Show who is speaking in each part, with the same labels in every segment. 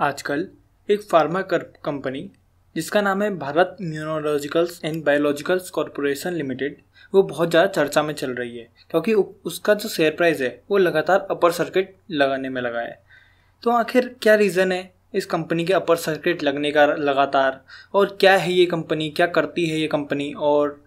Speaker 1: आजकल एक pharma company जिसका नाम है Bharat neurologicals and biologicals corporation limited वो बहुत ज़्यादा चर्चा में चल रही है क्योंकि उसका जो शेयर प्राइस है वो लगातार अपर सर्किट लगाने में लगा है तो आखिर क्या रीज़न है इस कंपनी के अपर सर्किट लगने का लगातार और क्या है ये कंपनी क्या करती है ये कंपनी और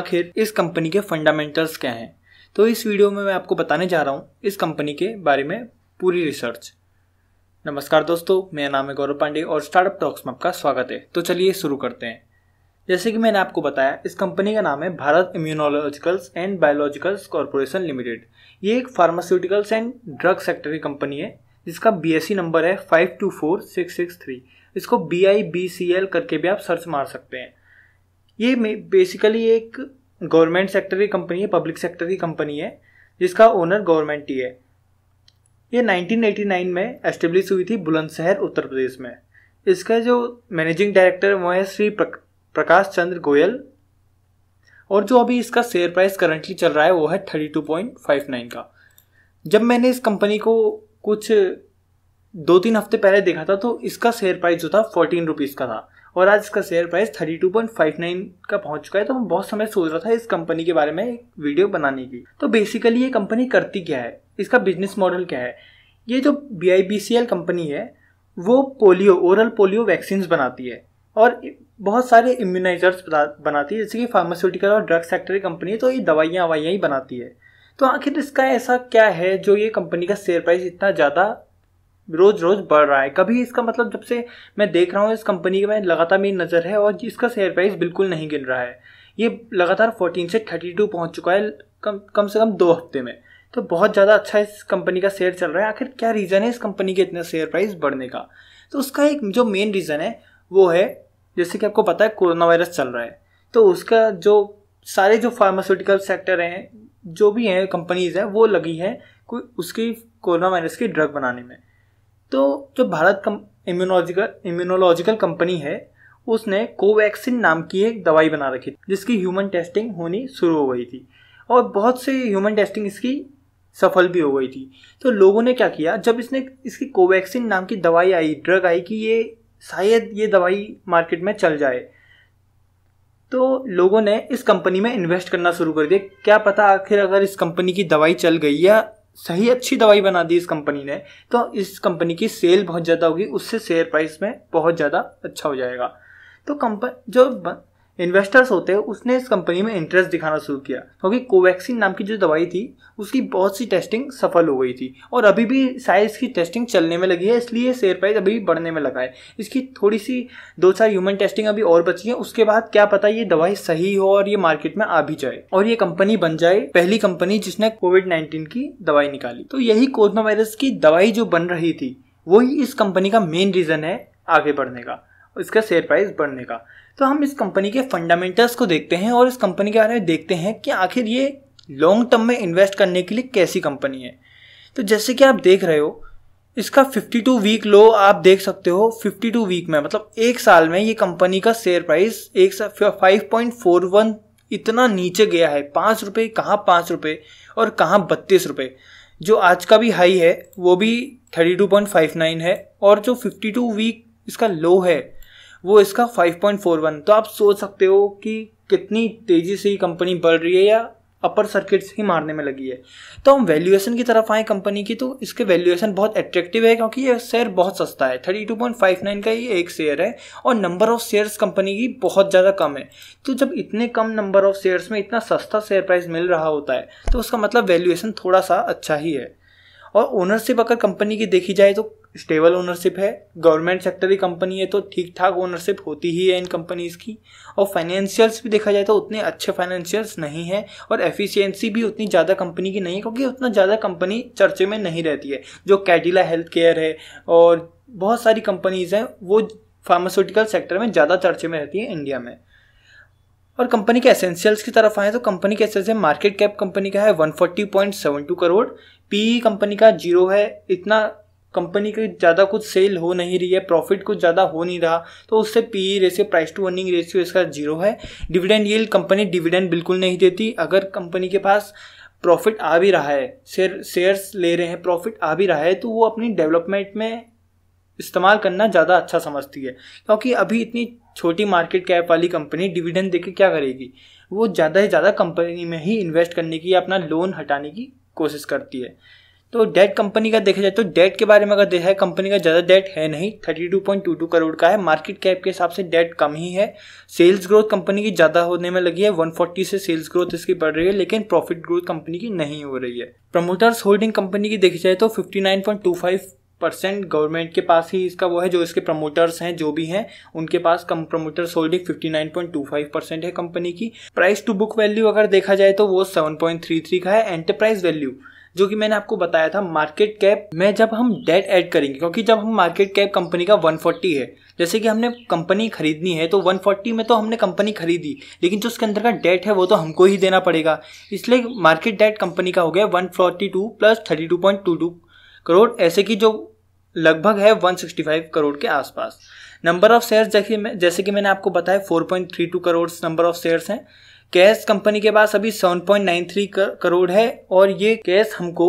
Speaker 1: आखिर इस कंपनी के फंडामेंटल्स क्या हैं तो इस वीडियो में मैं आपको बताने जा रहा हूँ इस कंपनी के बारे में पूरी रिसर्च नमस्कार दोस्तों मेरा नाम है गौरव पांडे और स्टार्टअप टॉक्स में आपका स्वागत है तो चलिए शुरू करते हैं जैसे कि मैंने आपको बताया इस कंपनी का नाम है Bharat immunologicals and biologicals corporation limited ये एक फार्मास्यूटिकल्स एंड ड्रग सेक्टर की कंपनी है जिसका बी नंबर e है five two four six six three इसको B I B C L करके भी आप सर्च मार सकते हैं ये बेसिकली एक गवर्नमेंट सेक्टर की कंपनी है पब्लिक सेक्टर की कंपनी है जिसका ओनर गवर्नमेंट ही है ये 1989 में एस्टेब्लिश हुई थी बुलंदशहर उत्तर प्रदेश में इसका जो मैनेजिंग डायरेक्टर वो है श्री प्रकाश चंद्र गोयल और जो अभी इसका शेयर प्राइस करंटली चल रहा है वो है thirty two point five nine का जब मैंने इस कंपनी को कुछ दो तीन हफ्ते पहले देखा था तो इसका शेयर प्राइस जो था फोर्टीन रुपीज़ का था और आज इसका share price thirty two point five nine का पहुंच चुका है तो मैं बहुत समय सोच रहा था इस कंपनी के बारे में एक वीडियो बनाने की तो बेसिकली ये कंपनी करती क्या है इसका बिजनेस मॉडल क्या है ये जो बी कंपनी है वो पोलियो ओरल पोलियो वैक्सीन बनाती है और बहुत सारे इम्यूनाइजर्स बनाती है जैसे कि फार्मास्यूटिकल और ड्रग सेक्टर की कंपनी है तो ये दवाइयाँ ववाइयाँ ही बनाती है तो आखिर इसका ऐसा क्या है जो ये कंपनी का शेयर प्राइस इतना ज़्यादा रोज़ रोज़ बढ़ रहा है कभी इसका मतलब जब से मैं देख रहा हूँ इस कंपनी में लगातार मेरी नज़र है और इसका शेयर प्राइस बिल्कुल नहीं गिन रहा है ये लगातार फोर्टीन से थर्टी टू पहुँच चुका है कम कम से कम दो हफ्ते में तो बहुत ज़्यादा अच्छा इस कंपनी का शेयर चल रहा है आखिर क्या रीज़न है इस कंपनी के इतना शेयर प्राइस बढ़ने का तो उसका एक जो मेन रीज़न है वो है जैसे कि आपको पता है कोरोना वायरस चल रहा है तो उसका जो सारे जो फार्मास्यूटिकल सेक्टर हैं जो भी हैं कंपनीज हैं वो लगी है कोई उसकी कोरोना वायरस की ड्रग बनाने में तो जो भारत कम इम्यूनोलॉजिकल इम्यूनोलॉजिकल कंपनी है उसने कोवैक्सिन नाम की एक दवाई बना रखी थी जिसकी ह्यूमन टेस्टिंग होनी शुरू हो गई थी और बहुत से ह्यूमन टेस्टिंग इसकी सफल भी हो गई थी तो लोगों ने क्या किया जब इसने इसकी कोवैक्सिन नाम की दवाई आई ड्रग आई कि ये शायद ये दवाई मार्केट में चल जाए तो लोगों ने इस कंपनी में इन्वेस्ट करना शुरू कर दिया क्या पता आखिर अगर इस कंपनी की दवाई चल गई या सही अच्छी दवाई बना दी इस कंपनी ने तो इस कंपनी की सेल बहुत ज़्यादा होगी उससे शेयर प्राइस में बहुत ज़्यादा अच्छा हो जाएगा तो कंपन जो इन्वेस्टर्स होते हैं उसने इस कंपनी में इंटरेस्ट दिखाना शुरू किया क्योंकि कोवैक्सिन नाम की जो दवाई थी उसकी बहुत सी टेस्टिंग सफल हो गई थी और अभी भी साइज की टेस्टिंग चलने में लगी है इसलिए शेयर प्राइस अभी भी बढ़ने में लगा है इसकी थोड़ी सी दो चार ह्यूमन टेस्टिंग अभी और बची है उसके बाद क्या पता ये दवाई सही हो और ये मार्केट में आ भी जाए और ये कंपनी बन जाए पहली कंपनी जिसने कोविड नाइन्टीन की दवाई निकाली तो यही कोरोना वायरस की दवाई जो बन रही थी वही इस कंपनी का मेन रीजन है आगे बढ़ने का इसका शेयर प्राइस बढ़ने का तो हम इस कंपनी के फंडामेंटल्स को देखते हैं और इस कंपनी के बारे में देखते हैं कि आखिर ये लॉन्ग टर्म में इन्वेस्ट करने के लिए कैसी कंपनी है तो जैसे कि आप देख रहे हो इसका 52 वीक लो आप देख सकते हो 52 वीक में मतलब एक साल में ये कंपनी का शेयर प्राइस एक फाइव पॉइंट फोर वन इतना नीचे गया है पाँच रुपये कहाँ पाँच रुपये और कहाँ बत्तीस रुपये जो आज का भी हाई है वो भी thirty two point five nine है और जो फिफ्टी टू वीक इसका लो है वो इसका 5.41 तो आप सोच सकते हो कि कितनी तेजी से ये कंपनी बढ़ रही है या अपर सर्किट से ही मारने में लगी है तो हम वैल्यूएशन की तरफ आए कंपनी की तो इसके वैल्यूएशन बहुत अट्रैक्टिव है क्योंकि ये शेयर बहुत सस्ता है thirty two point five nine का ये एक शेयर है और नंबर ऑफ शेयर्स कंपनी की बहुत ज़्यादा कम है तो जब इतने कम नंबर ऑफ शेयर्स में इतना सस्ता शेयर प्राइस मिल रहा होता है तो उसका मतलब वैल्यूएशन थोड़ा सा अच्छा ही है और ओनरशिप अगर कंपनी की देखी जाए तो स्टेबल ओनरशिप है गवर्नमेंट सेक्टर की कंपनी है तो ठीक ठाक ओनरशिप होती ही है इन कंपनीज़ की और फाइनेंशियल्स भी देखा जाए तो उतने अच्छे फाइनेंशियल्स नहीं है और एफिशिएंसी भी उतनी ज़्यादा कंपनी की नहीं है क्योंकि उतना ज़्यादा कंपनी चर्चे में नहीं रहती है जो कैडिला हेल्थ केयर है और बहुत सारी कंपनीज़ हैं वो फार्मास्यूटिकल सेक्टर में ज़्यादा चर्चे में रहती है इंडिया में और कंपनी के एसेंशियल्स की तरफ आए तो कंपनी के एसेंशियल मार्केट कैप कंपनी का है वन करोड़ पी कंपनी का जीरो है इतना कंपनी की ज़्यादा कुछ सेल हो नहीं रही है प्रॉफिट कुछ ज़्यादा हो नहीं रहा तो उससे P E ratio price to earning ratio इसका जीरो है डिविडेंड ये कंपनी डिविडेंड बिल्कुल नहीं देती अगर कंपनी के पास प्रॉफिट आ भी रहा है शेयर शेयर्स ले रहे हैं प्रॉफिट आ भी रहा है तो वो अपनी डेवलपमेंट में इस्तेमाल करना ज़्यादा अच्छा समझती है क्योंकि अभी इतनी छोटी मार्केट कैप वाली कंपनी डिविडेंड देके क्या करेगी वो ज़्यादा से ज़्यादा कंपनी में ही इन्वेस्ट करने की या अपना लोन हटाने की कोशिश करती है तो डेट कंपनी का देखा जाए तो डेट के बारे में अगर देखा है कंपनी का ज़्यादा डेट है नहीं thirty two two point two crore का है मार्केट कैप के हिसाब से डेट कम ही है सेल्स ग्रोथ कंपनी की ज़्यादा होने में लगी है वन फोर्टी से सेल्स ग्रोथ इसकी बढ़ रही है लेकिन प्रॉफिट ग्रोथ कंपनी की नहीं हो रही है प्रमोटर्स होल्डिंग कंपनी की देखी जाए तो फाइव परसेंट गवर्नमेंट के पास ही इसका वो है जो इसके प्रमोटर्स हैं जो भी हैं उनके पास कम प्रमोटर्स होल्डिंग 59.25 परसेंट है कंपनी की प्राइस टू बुक वैल्यू अगर देखा जाए तो वो 7.33 का है एंटरप्राइज वैल्यू जो कि मैंने आपको बताया था मार्केट कैप में जब हम डेट ऐड करेंगे क्योंकि जब हम मार्केट कैप कंपनी का 140 है जैसे कि हमने कंपनी खरीदनी है तो 140 में तो हमने कंपनी खरीदी लेकिन जो उसके अंदर का डेट है वो तो हमको ही देना पड़ेगा इसलिए मार्केट डेट कंपनी का हो गया वन प्लस थर्टी करोड़ ऐसे कि जो लगभग है 165 करोड़ के आसपास नंबर ऑफ शेयर्स जैसे जैसे कि मैंने आपको बताया 4.32 करोड़ नंबर ऑफ शेयर्स हैं कैश कंपनी के पास अभी 7.93 करोड़ है और ये कैश हमको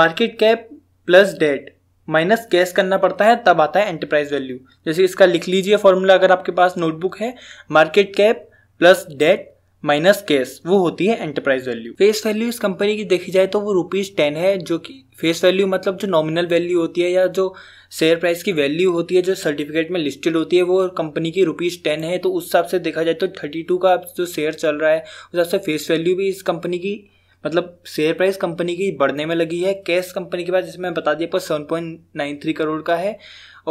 Speaker 1: market cap plus debt minus cash करना पड़ता है तब आता है एंटरप्राइज वैल्यू जैसे इसका लिख लीजिए फॉर्मूला अगर आपके पास नोटबुक है market cap plus debt minus cash वो होती है एंटरप्राइज वैल्यू फेस वैल्यू इस कंपनी की देखी जाए तो वो रुपीज टेन है जो कि फेस वैल्यू मतलब जो नॉमिनल वैल्यू होती है या जो शेयर प्राइस की वैल्यू होती है जो सर्टिफिकेट में लिस्टेड होती है वो कंपनी की रुपीज़ टेन है तो उस हिसाब से देखा जाए तो थर्टी टू का जो शेयर चल रहा है उस हिसाब से फेस वैल्यू भी इस कंपनी की मतलब शेयर प्राइस कंपनी की बढ़ने में लगी है कैश कंपनी के पास जिसमें बता दिया पर seven point nine three crore का है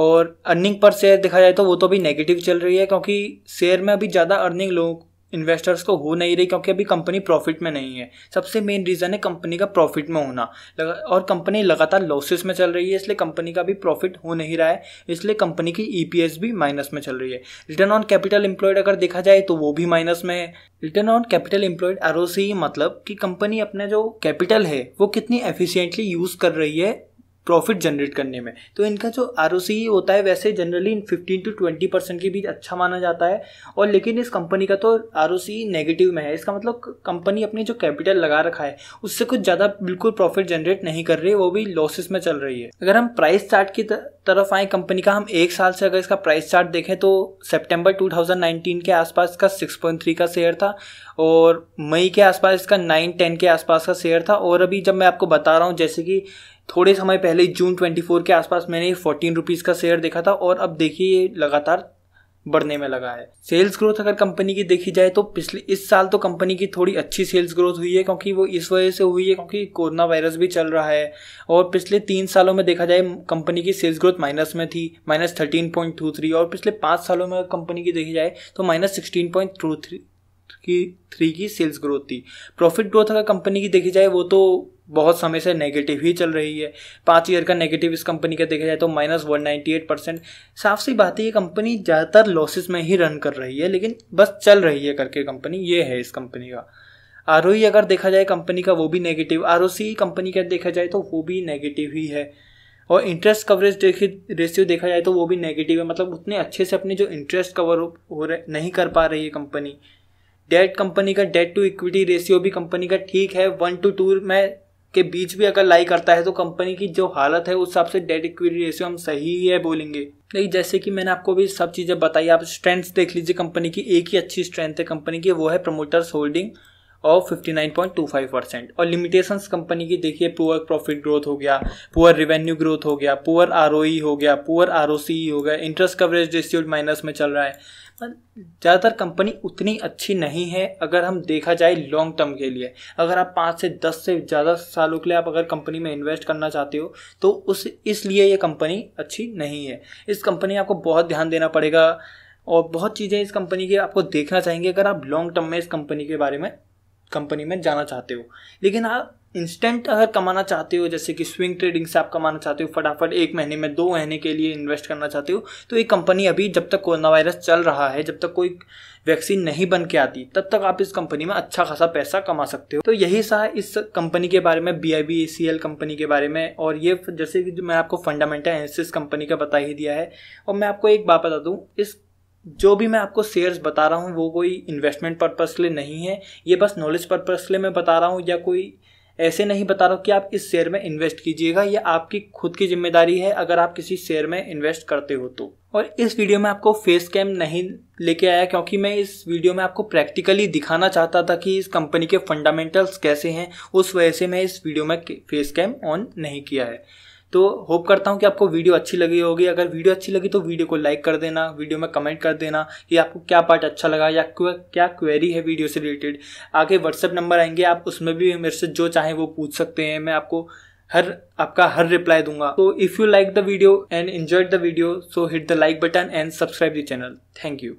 Speaker 1: और अर्निंग पर शेयर देखा जाए तो वो तो अभी नेगेटिव चल रही है क्योंकि शेयर में अभी ज़्यादा अर्निंग लोगों इन्वेस्टर्स को हो नहीं रही क्योंकि अभी कंपनी प्रॉफिट में नहीं है सबसे मेन रीज़न है कंपनी का प्रॉफिट में होना और कंपनी लगातार लॉसेस में चल रही है इसलिए कंपनी का भी प्रॉफिट हो नहीं रहा है इसलिए कंपनी की ईपीएस e भी माइनस में चल रही है रिटर्न ऑन कैपिटल एम्प्लॉयड अगर देखा जाए तो वो भी माइनस में है return on capital employed R मतलब कि कंपनी अपना जो कैपिटल है वो कितनी एफिशियंटली यूज़ कर रही है प्रॉफिट जनरेट करने में तो इनका जो आर होता है वैसे generally fifteen to twenty percent के बीच अच्छा माना जाता है और लेकिन इस कंपनी का तो आर नेगेटिव में है इसका मतलब कंपनी अपने जो कैपिटल लगा रखा है उससे कुछ ज़्यादा बिल्कुल प्रॉफिट जनरेट नहीं कर रही वो भी लॉसेस में चल रही है अगर हम प्राइस चार्ट की तरफ आए कंपनी का हम एक साल से अगर इसका प्राइस चार्ट देखें तो सेप्टेम्बर टू के आसपास का सिक्स का शेयर था और मई के आसपास इसका नाइन टेन के आसपास का शेयर था और अभी जब मैं आपको बता रहा हूँ जैसे कि थोड़े समय पहले जून 24 के आसपास मैंने फोर्टीन रुपीज़ का शेयर देखा था और अब देखिए ये लगातार बढ़ने में लगा है सेल्स ग्रोथ अगर कंपनी की देखी जाए तो पिछले इस साल तो कंपनी की थोड़ी अच्छी सेल्स ग्रोथ हुई है क्योंकि वो इस वजह से हुई है क्योंकि कोरोना वायरस भी चल रहा है और पिछले तीन सालों में देखा जाए कंपनी की सेल्स ग्रोथ माइनस में थी minus thirteen point two three और पिछले पाँच सालों में कंपनी की देखी जाए तो minus sixteen point two three की थ्री की सेल्स ग्रोथ थी प्रॉफिट ग्रोथ अगर कंपनी की देखी जाए वो तो बहुत समय से नेगेटिव ही चल रही है पाँच ईयर का नेगेटिव इस कंपनी का देखा जाए तो minus one ninety eight percent साफ सी बात है ये कंपनी ज़्यादातर लॉसेस में ही रन कर रही है लेकिन बस चल रही है करके कंपनी ये है इस कंपनी का आर e अगर देखा जाए कंपनी का वो भी नेगेटिव आर कंपनी का देखा जाए तो वो भी नेगेटिव ही है और इंटरेस्ट कवरेज देखी रेशियो देखा जाए तो वो भी नेगेटिव है मतलब उतने अच्छे से अपने जो इंटरेस्ट कवर हो रहे नहीं कर पा रही है कंपनी डेट कंपनी का डेट टू इक्विटी रेशियो भी कंपनी का ठीक है वन टू टू में के बीच भी अगर लाई करता है तो कंपनी की जो हालत है उस हिसाब से डेट इक्विटी रेशियो हम सही है बोलेंगे नहीं जैसे कि मैंने आपको भी सब चीज़ें बताई आप स्ट्रेंथ देख लीजिए कंपनी की एक ही अच्छी स्ट्रेंथ है कंपनी की वो है promoters holding of five percent और लिमिटेशंस कंपनी की देखिए पुअर प्रॉफिट ग्रोथ हो गया पुअर रेवेन्यू ग्रोथ हो गया पुअर आर e हो गया पुअर आर e हो गया इंटरेस्ट कवरेज रेशियो माइनस में चल रहा है ज़्यादातर कंपनी उतनी अच्छी नहीं है अगर हम देखा जाए लॉन्ग टर्म के लिए अगर आप पाँच से दस से ज़्यादा सालों के लिए आप अगर कंपनी में इन्वेस्ट करना चाहते हो तो उस इसलिए ये कंपनी अच्छी नहीं है इस कंपनी आपको बहुत ध्यान देना पड़ेगा और बहुत चीज़ें इस कंपनी की आपको देखना चाहेंगे अगर आप लॉन्ग टर्म में इस कंपनी के बारे में कंपनी में जाना चाहते हो लेकिन आप इंस्टेंट अगर कमाना चाहते हो जैसे कि स्विंग ट्रेडिंग से आप कमाना चाहते हो फटाफट एक महीने में दो महीने के लिए इन्वेस्ट करना चाहते हो तो ये कंपनी अभी जब तक कोरोना वायरस चल रहा है जब तक कोई वैक्सीन नहीं बन के आती तब तक आप इस कंपनी में अच्छा खासा पैसा कमा सकते हो तो यही सा इस कंपनी के बारे में B I B C L company के बारे में और ये जैसे कि मैं आपको फंडामेंटल एनालिसिस कंपनी का बता ही दिया है और मैं आपको एक बात बता दूँ इस जो भी मैं आपको शेयर्स बता रहा हूँ वो कोई इन्वेस्टमेंट पर्पज़ के लिए नहीं है ये बस नॉलेज पर्पज़ के लिए मैं बता रहा हूँ या कोई ऐसे नहीं बता रहा हूँ कि आप इस शेयर में इन्वेस्ट कीजिएगा ये आपकी खुद की जिम्मेदारी है अगर आप किसी शेयर में इन्वेस्ट करते हो तो और इस वीडियो में आपको फेस कैम नहीं लेके आया क्योंकि मैं इस वीडियो में आपको प्रैक्टिकली दिखाना चाहता था कि इस कंपनी के फंडामेंटल्स कैसे हैं उस वजह से मैं इस वीडियो में फेस कैम ऑन नहीं किया है तो होप करता हूँ कि आपको वीडियो अच्छी लगी होगी अगर वीडियो अच्छी लगी तो वीडियो को लाइक कर देना वीडियो में कमेंट कर देना कि आपको क्या पार्ट अच्छा लगा या क्या क्वेरी है वीडियो से रिलेटेड आगे व्हाट्सअप नंबर आएंगे आप उसमें भी मेरे से जो चाहें वो पूछ सकते हैं मैं आपको हर आपका हर रिप्लाई दूंगा तो if you like the video and enjoy the video so hit the like button and subscribe the channel thank you